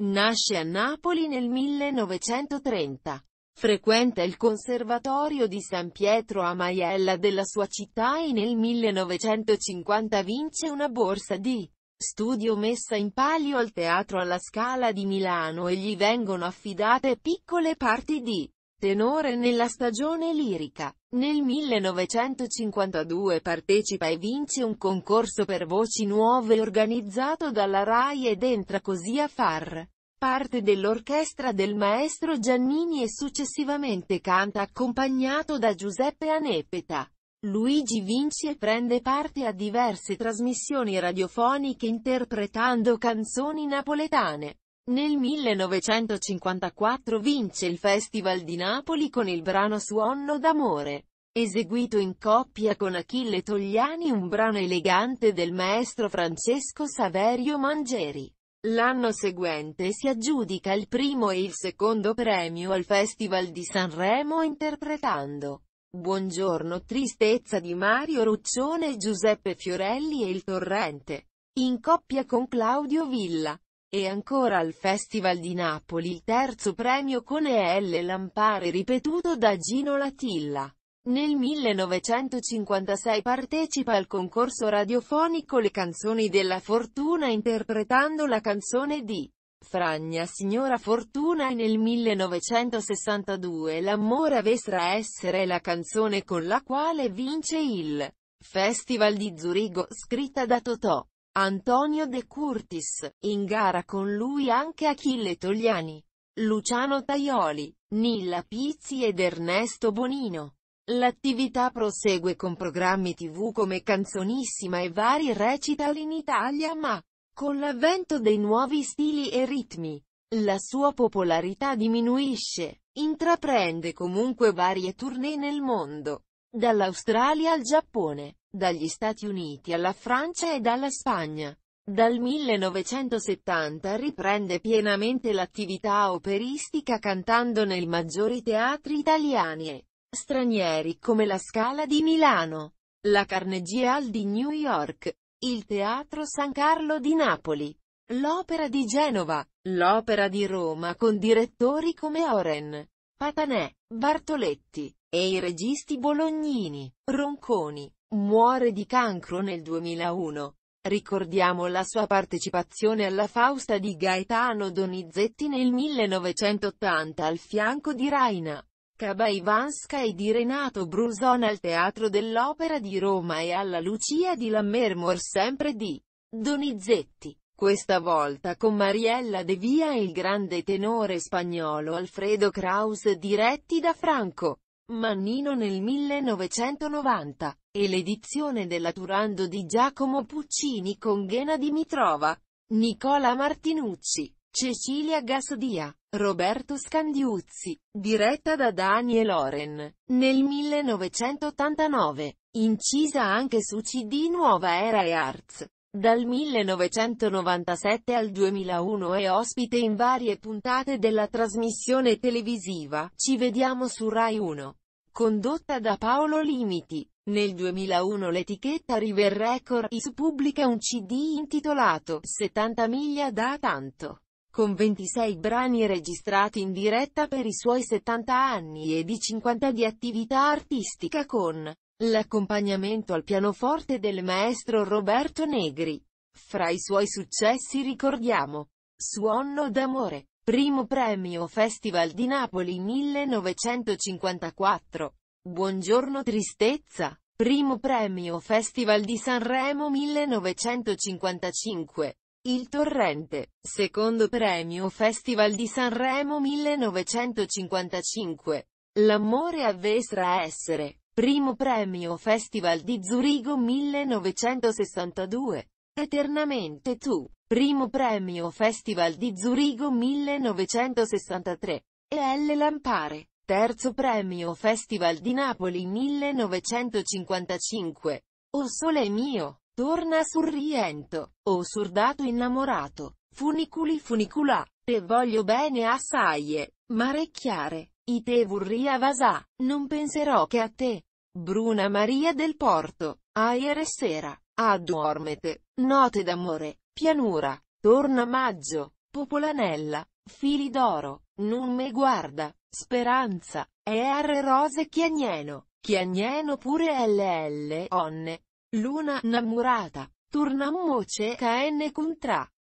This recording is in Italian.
Nasce a Napoli nel 1930. Frequenta il Conservatorio di San Pietro a Maiella della sua città e nel 1950 vince una borsa di studio messa in palio al Teatro alla Scala di Milano e gli vengono affidate piccole parti di tenore nella stagione lirica. Nel 1952 partecipa e vince un concorso per voci nuove organizzato dalla RAI ed entra così a far parte dell'orchestra del maestro Giannini e successivamente canta accompagnato da Giuseppe Anepeta. Luigi Vinci e prende parte a diverse trasmissioni radiofoniche interpretando canzoni napoletane. Nel 1954 vince il Festival di Napoli con il brano Suonno d'amore. Eseguito in coppia con Achille Togliani un brano elegante del maestro Francesco Saverio Mangeri. L'anno seguente si aggiudica il primo e il secondo premio al Festival di Sanremo interpretando Buongiorno Tristezza di Mario Ruccione e Giuseppe Fiorelli e Il Torrente, in coppia con Claudio Villa. E ancora al Festival di Napoli il terzo premio con E.L. Lampare ripetuto da Gino Latilla. Nel 1956 partecipa al concorso radiofonico Le canzoni della fortuna interpretando la canzone di Fragna Signora Fortuna e nel 1962 L'amore avestra essere la canzone con la quale vince il Festival di Zurigo scritta da Totò. Antonio De Curtis, in gara con lui anche Achille Togliani, Luciano Taioli, Nilla Pizzi ed Ernesto Bonino. L'attività prosegue con programmi tv come Canzonissima e vari recital in Italia ma, con l'avvento dei nuovi stili e ritmi, la sua popolarità diminuisce, intraprende comunque varie tournée nel mondo, dall'Australia al Giappone dagli Stati Uniti alla Francia e dalla Spagna. Dal 1970 riprende pienamente l'attività operistica cantando nei maggiori teatri italiani e stranieri come la Scala di Milano, la Carnegie Hall di New York, il Teatro San Carlo di Napoli, l'Opera di Genova, l'Opera di Roma con direttori come Oren, Patanè, Bartoletti, e i registi bolognini, Ronconi, muore di cancro nel 2001. Ricordiamo la sua partecipazione alla Fausta di Gaetano Donizetti nel 1980 al fianco di Raina. Cabaivanska e di Renato Bruson al Teatro dell'Opera di Roma e alla Lucia di Lammermoor sempre di Donizetti, questa volta con Mariella De Via e il grande tenore spagnolo Alfredo Kraus diretti da Franco. Mannino nel 1990, e l'edizione della Turando di Giacomo Puccini con Ghena Dimitrova, Nicola Martinucci, Cecilia Gasdia, Roberto Scandiuzzi, diretta da Daniel Oren, nel 1989, incisa anche su CD Nuova Era e Arts. Dal 1997 al 2001 è ospite in varie puntate della trasmissione televisiva Ci vediamo su Rai 1. Condotta da Paolo Limiti. Nel 2001 l'etichetta River Records pubblica un CD intitolato 70 miglia da tanto con 26 brani registrati in diretta per i suoi 70 anni e di 50 di attività artistica con l'accompagnamento al pianoforte del maestro Roberto Negri. Fra i suoi successi ricordiamo Suono d'amore, Primo premio Festival di Napoli 1954. Buongiorno Tristezza. Primo premio Festival di Sanremo 1955. Il Torrente. Secondo premio Festival di Sanremo 1955. L'amore a essere. Primo premio Festival di Zurigo 1962. Eternamente tu. Primo premio Festival di Zurigo 1963. E.L. Lampare. Terzo premio Festival di Napoli 1955. O sole mio, torna sul riento, o surdato innamorato, funiculi funiculà, te voglio bene assaie, marecchiare, i te vurria vasà, non penserò che a te. Bruna Maria del Porto, aere sera, addormete, note d'amore, Pianura, Torna Maggio, Popolanella, Fili d'Oro, Non me guarda, Speranza, E.R. Rose Chiagneno, Chiagneno pure LL Onne, Luna Namurata, Turnammoce n Contra.